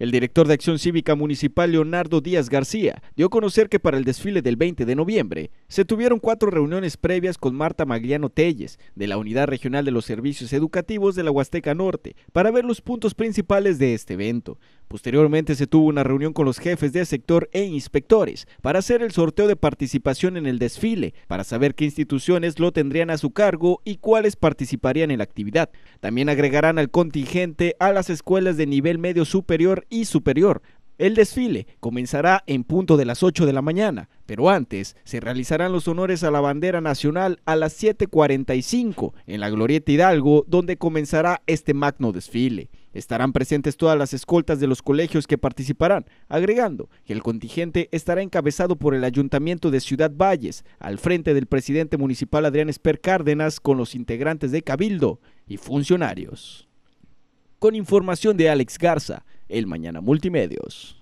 El director de Acción Cívica Municipal, Leonardo Díaz García, dio a conocer que para el desfile del 20 de noviembre se tuvieron cuatro reuniones previas con Marta Magliano Telles, de la Unidad Regional de los Servicios Educativos de la Huasteca Norte, para ver los puntos principales de este evento. Posteriormente se tuvo una reunión con los jefes de sector e inspectores para hacer el sorteo de participación en el desfile, para saber qué instituciones lo tendrían a su cargo y cuáles participarían en la actividad. También agregarán al contingente a las escuelas de nivel medio superior y superior, el desfile comenzará en punto de las 8 de la mañana, pero antes se realizarán los honores a la bandera nacional a las 7.45 en la Glorieta Hidalgo, donde comenzará este magno desfile. Estarán presentes todas las escoltas de los colegios que participarán, agregando que el contingente estará encabezado por el Ayuntamiento de Ciudad Valles, al frente del presidente municipal Adrián Esper Cárdenas, con los integrantes de Cabildo y funcionarios. Con información de Alex Garza, El Mañana Multimedios.